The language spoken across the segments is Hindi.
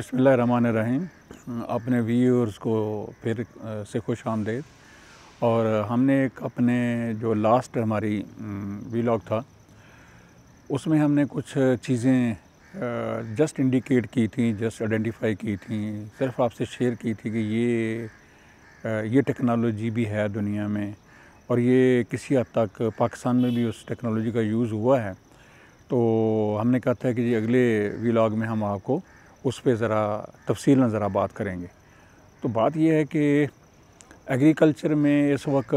रहीम अपने व्यूअर्स को फिर से खुश आमदेद और हमने एक अपने जो लास्ट हमारी वीलॉग था उसमें हमने कुछ चीज़ें जस्ट इंडिकेट की थी जस्ट आइडेंटिफाई की थी सिर्फ आपसे शेयर की थी कि ये ये टेक्नोलॉजी भी है दुनिया में और ये किसी हद तक पाकिस्तान में भी उस टेक्नोलॉजी का यूज़ हुआ है तो हमने कहा था कि जी अगले वीलॉग में हम आपको उस पर ज़रा तफसील ज़रा बात करेंगे तो बात यह है कि एग्रीकल्चर में इस वक्त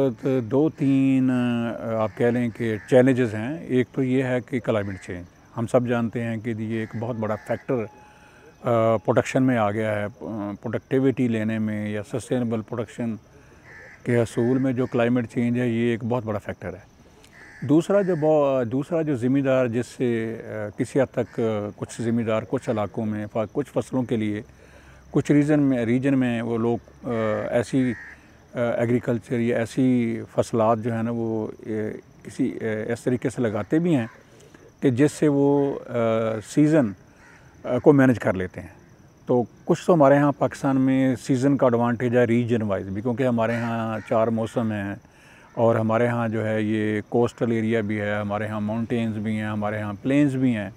दो तीन आप कह लें कि चैलेंजेस हैं एक तो ये है कि क्लाइमेट चेंज हम सब जानते हैं कि ये एक बहुत बड़ा फैक्टर प्रोडक्शन में आ गया है प्रोडक्टिविटी लेने में या सस्टेनेबल प्रोडक्शन के असूल में जो क्लाइमेट चेंज है ये एक बहुत बड़ा फैक्टर है दूसरा जो दूसरा जो ज़िम्मेदार जिससे किसी हद तक कुछ ज़िम्मेदार कुछ इलाकों में कुछ फसलों के लिए कुछ रीज़न में रीजन में वो लोग ऐसी एग्रीकल्चर या ऐसी फसलात जो है ना वो किसी इस तरीके से लगाते भी हैं कि जिससे वो सीज़न को मैनेज कर लेते हैं तो कुछ तो हमारे यहाँ पाकिस्तान में सीज़न का एडवांटेज है रीजन वाइज भी क्योंकि हमारे यहाँ चार मौसम हैं और हमारे यहाँ जो है ये कोस्टल एरिया भी है हमारे यहाँ माउंटेंस भी हैं हमारे यहाँ प्लेन्स भी हैं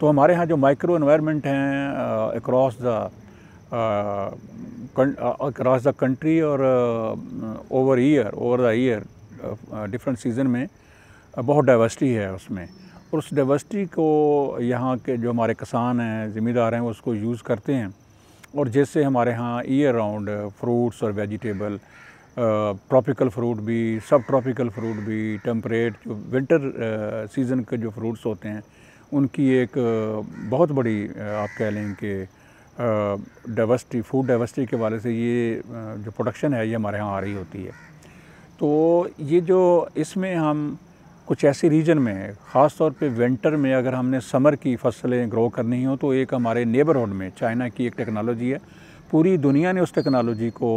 तो हमारे यहाँ जो माइक्रो इन्वायरमेंट हैं across the across the country और over year over the year different season में बहुत डाइवर्सिटी है उसमें और उस डाइवर्सिटी को यहाँ के जो हमारे किसान हैं ज़िम्मेदार हैं उसको यूज़ करते हैं और जैसे हमारे यहाँ ईयर राउंड फ्रूट्स और वेजिटेबल ट्रॉपिकल फ्रूट भी सब ट्रॉपिकल फ्रूट भी टेम्परेट जो विंटर सीज़न के जो फ्रूट्स होते हैं उनकी एक बहुत बड़ी आप कह लें कि डाइवर्सिटी फूड डाइवर्सिटी के वाले से ये जो प्रोडक्शन है ये हमारे यहाँ आ रही होती है तो ये जो इसमें हम कुछ ऐसे रीजन में ख़ास तौर पे विंटर में अगर हमने समर की फसलें ग्रो करनी हो तो एक हमारे नेबरहुड में चाइना की एक टेक्नोलॉजी है पूरी दुनिया ने उस टेक्नोलॉजी को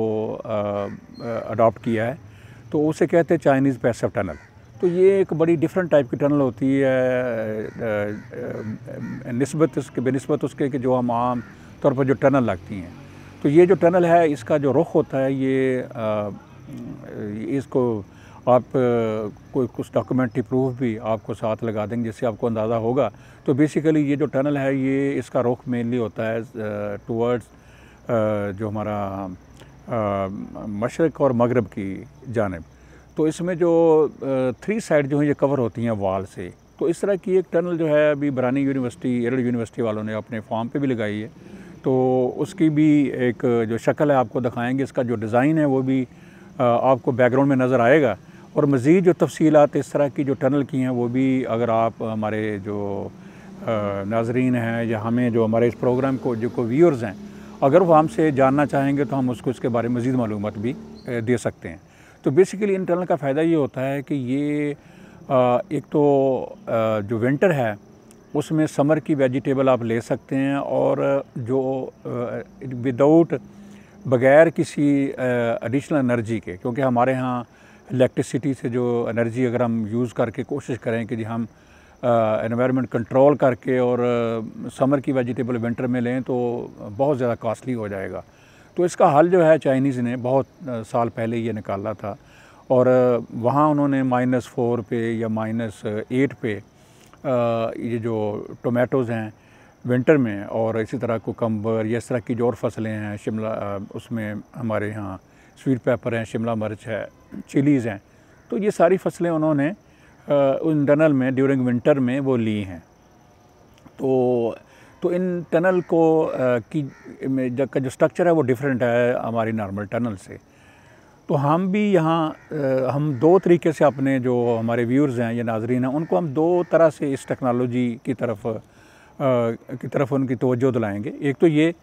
अडॉप्ट किया है तो उसे कहते हैं चाइनीज़ पैसिव टनल तो ये एक बड़ी डिफरेंट टाइप की टनल होती है नस्बत उसके बनस्बत उसके कि जो हम आम तौर पर जो टनल लगती हैं तो ये जो टनल है इसका जो रुख होता है ये आ, इसको आप कोई कुछ डॉक्यूमेंट्री प्रूफ भी आपको साथ लगा देंगे जिससे आपको अंदाज़ा होगा तो बेसिकली ये जो टनल है ये इसका रुख मेनली होता है टूवर्ड्स जो हमारा मशरक़ और मगरब की जानब तो इसमें जो थ्री साइड जो है ये कवर होती हैं वाल से तो इस तरह की एक टनल जो है अभी बरानी यूनिवर्सिटी एरल यूनिवर्सिटी वालों ने अपने फॉर्म पे भी लगाई है तो उसकी भी एक जो शक्ल है आपको दिखाएंगे इसका जो डिज़ाइन है वो भी आपको बैकग्राउंड में नज़र आएगा और मज़ीद जो तफसीलत इस तरह की जो टनल की हैं वो भी अगर आप हमारे जो नाजरीन हैं या हमें जो हमारे इस प्रोग्राम को जो को व्यूअर्स हैं अगर वो हमसे जानना चाहेंगे तो हम उसको इसके बारे में मज़ीद मालूम भी दे सकते हैं तो बेसिकली इंटरनल का फ़ायदा ये होता है कि ये एक तो जो विंटर है उसमें समर की वेजिटेबल आप ले सकते हैं और जो विदाउट बगैर किसी एडिशनल एनर्जी के क्योंकि हमारे यहाँ इलेक्ट्रिसिटी से जो एनर्जी अगर हम यूज़ करके कोशिश करें कि जी हम इन्वायरमेंट कंट्रोल करके और समर की वेजिटेबल विंटर में लें तो बहुत ज़्यादा कास्टली हो जाएगा तो इसका हल जो है चाइनीज़ ने बहुत साल पहले ये निकाला था और वहाँ उन्होंने माइनस फोर पे या माइनस एट पे ये जो टोमेटोज़ हैं विंटर में और इसी तरह कोकम्बर या इस तरह की जो और फसलें हैं शिमला उसमें हमारे यहाँ स्वीट पेपर हैं शिमला मिर्च है चिलीज़ हैं तो ये सारी फसलें उन्होंने उन टनल में ड्यूरिंग विंटर में वो ली हैं तो तो इन टनल को की जब का जो स्ट्रक्चर है वो डिफरेंट है हमारी नॉर्मल टनल से तो हम भी यहाँ हम दो तरीके से अपने जो हमारे व्यूअर्स हैं या नाजरीन हैं उनको हम दो तरह से इस टेक्नोलॉजी की तरफ की तरफ उनकी तोज्जो दिलाएँगे एक तो ये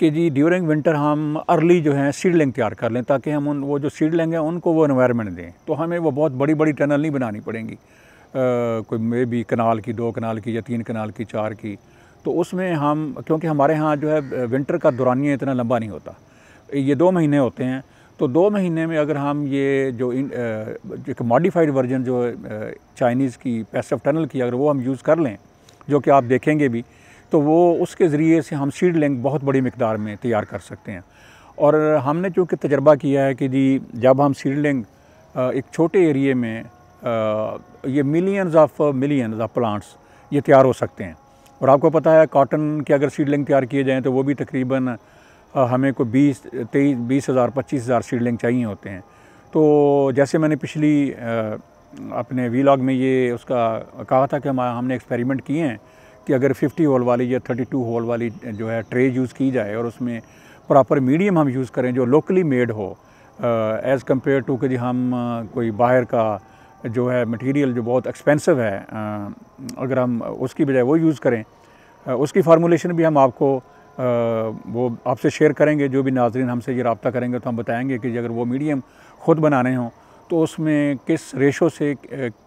कि जी ड्यूरिंग विंटर हम अर्ली जो है सीडलिंग तैयार कर लें ताकि हम उन वो जो सीडलिंग हैं उनको वो इन्वायरमेंट दें तो हमें वो बहुत बड़ी बड़ी टनल नहीं बनानी पड़ेंगी कोई मे बी कनाल की दो कनाल की या तीन कनाल की चार की तो उसमें हम क्योंकि हमारे यहाँ जो है विंटर का दौरानिया इतना लंबा नहीं होता ये दो महीने होते हैं तो दो महीने में अगर हम ये जो एक मॉडिफाइड वर्जन जो चाइनीज़ की पैसफ टनल की अगर वो हम यूज़ कर लें जो कि आप देखेंगे भी तो वो उसके ज़रिए से हम सीड लिंक बहुत बड़ी मकदार में तैयार कर सकते हैं और हमने चूँकि तजर्बा किया है कि जी जब हम सीड लिंक एक छोटे एरिए में ये millions of millions of plants ये तैयार हो सकते हैं और आपको पता है कॉटन के अगर सीडलिंग तैयार किए जाएँ तो वो भी तकरीबन हमें को बीस तेईस बीस हज़ार पच्चीस हज़ार सीडलिंग चाहिए होते हैं तो जैसे मैंने पिछली अपने वीलॉग में ये उसका कहा था कि हमने एक्सपेरिमेंट किए हैं कि अगर 50 होल वाली या 32 होल वाली जो है ट्रे यूज़ की जाए और उसमें प्रॉपर मीडियम हम यूज़ करें जो लोकली मेड हो एज़ कम्पेयर टू कि हम कोई बाहर का जो है मटेरियल जो बहुत एक्सपेंसिव है अगर हम उसकी बजाय वो यूज़ करें उसकी फार्मूलेशन भी हम आपको वो आपसे शेयर करेंगे जो भी नाजरन हमसे ये रबता करेंगे तो हम बताएँगे कि अगर वो मीडियम ख़ुद बनाने हों तो उसमें किस रेशो से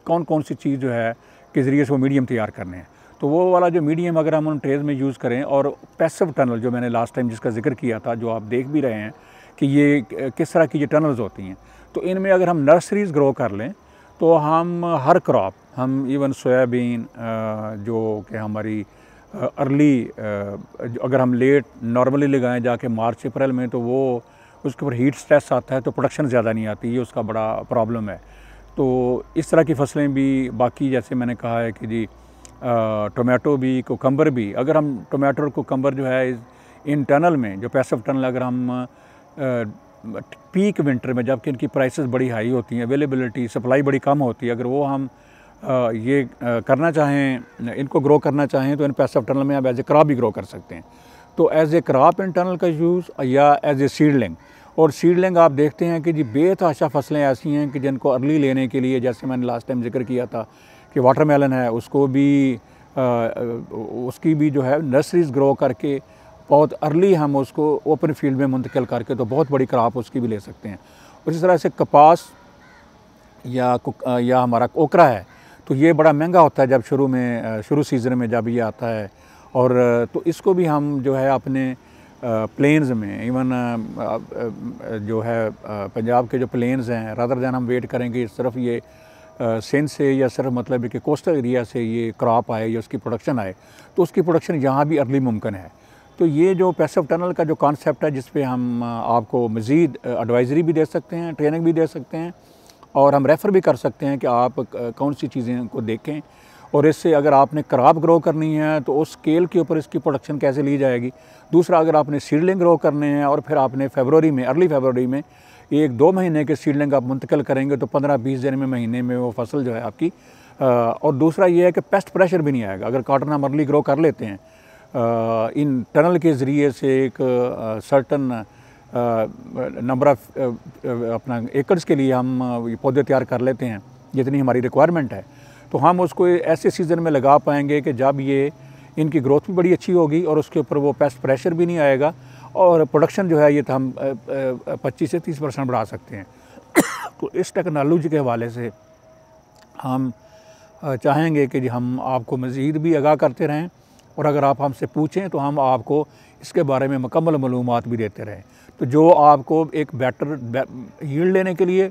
कौन कौन सी चीज़ जो है किस ज़रिए से वो मीडियम तैयार करने हैं तो वो वाला जो मीडियम अगर हम उन ट्रेज में यूज़ करें और पैसिव टनल जो मैंने लास्ट टाइम जिसका जिक्र किया था जो आप देख भी रहे हैं कि ये किस तरह की ये टनल्स होती हैं तो इनमें अगर हम नर्सरीज़ ग्रो कर लें तो हम हर क्रॉप हम इवन सोयाबीन जो कि हमारी अर्ली अगर हम लेट नॉर्मली लगाएं जाके मार्च अप्रैल में तो वो उसके ऊपर हीट स्ट्रेस आता है तो प्रोडक्शन ज़्यादा नहीं आती ये उसका बड़ा प्रॉब्लम है तो इस तरह की फसलें भी बाकी जैसे मैंने कहा है कि जी टोमेटो भी कोकम्बर भी अगर हम टोमेटो और कोकम्बर जो है इन टनल में जो पैसव टनल अगर हम पीक विंटर में जबकि इनकी प्राइसेस बड़ी हाई होती हैं अवेलेबिलिटी सप्लाई बड़ी कम होती है अगर वो हम ये करना चाहें इनको ग्रो करना चाहें तो इन पैसव टनल में आप एज ए क्रॉप भी ग्रो कर सकते हैं तो as a crop in tunnel का यूज़ या एज ए सीडलिंग और सीडलिंग आप देखते हैं कि जी बेतहाशा फसलें ऐसी हैं कि जिनको अर्ली लेने के लिए जैसे मैंने लास्ट टाइम जिक्र किया था कि वाटर मेलन है उसको भी आ, उसकी भी जो है नर्सरीज ग्रो करके बहुत अर्ली हम उसको ओपन फील्ड में मुंतकिल करके तो बहुत बड़ी क्राप उसकी भी ले सकते हैं उसी तरह से कपास या या हमारा ओकरा है तो ये बड़ा महंगा होता है जब शुरू में शुरू सीज़न में जब ये आता है और तो इसको भी हम जो है अपने प्लेन्स में इवन जो है पंजाब के जो प्लेन्स हैं रादर दैन हम वेट करेंगे इस तरफ ये सेंस से या सिर्फ मतलब है कि कोस्टल एरिया से ये क्रॉप आए या उसकी प्रोडक्शन आए तो उसकी प्रोडक्शन यहाँ भी अर्ली मुमकिन है तो ये जो पैसिव टनल का जो कॉन्सेप्ट है जिस पे हम आपको मज़ीद एडवाइजरी भी दे सकते हैं ट्रेनिंग भी दे सकते हैं और हम रेफ़र भी कर सकते हैं कि आप कौन सी चीज़ें को देखें और इससे अगर आपने क्रॉप ग्रो करनी है तो उस स्केल के ऊपर इसकी प्रोडक्शन कैसे ली जाएगी दूसरा अगर आपने सीडलिंग ग्रो करने हैं और फिर आपने फेबररी में अर्ली फेबररी में एक दो महीने के सीडलिंग आप मुंतकिल करेंगे तो पंद्रह बीस दिन में महीने में वो फसल जो है आपकी आ, और दूसरा ये है कि पेस्ट प्रेशर भी नहीं आएगा अगर काटन हम अर्ली ग्रो कर लेते हैं इन टनल के ज़रिए से एक सर्टन नंबर ऑफ अपना एकड़स के लिए हम पौधे तैयार कर लेते हैं जितनी हमारी रिक्वायरमेंट है तो हम उसको ऐसे सीज़न में लगा पाएंगे कि जब ये इनकी ग्रोथ भी बड़ी अच्छी होगी और उसके ऊपर वो पेस्ट प्रेशर भी नहीं आएगा और प्रोडक्शन जो है ये तो हम पच्चीस से तीस परसेंट बढ़ा सकते हैं तो इस टेक्नोलॉजी के हवाले से हम चाहेंगे कि जी हम आपको मज़ीद भी आगाह करते रहें और अगर आप हमसे पूछें तो हम आपको इसके बारे में मकम्मल मालूम भी देते रहें तो जो आपको एक बेटर यील्ड लेने के लिए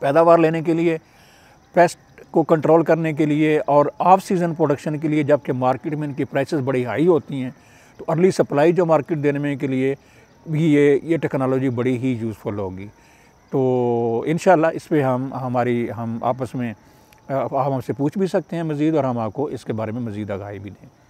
पैदावार लेने के लिए पेस्ट को कंट्रोल करने के लिए और ऑफ सीज़न प्रोडक्शन के लिए जबकि मार्केट में इनकी प्राइसेस बड़ी हाई होती हैं तो अर्ली सप्लाई जो मार्केट देने में के लिए भी ये ये टेक्नोलॉजी बड़ी ही यूज़फुल होगी तो इन इस पर हम हमारी हम आपस में आप हमसे पूछ भी सकते हैं मज़ीद और हम आपको इसके बारे में मज़ीद आगाही भी दें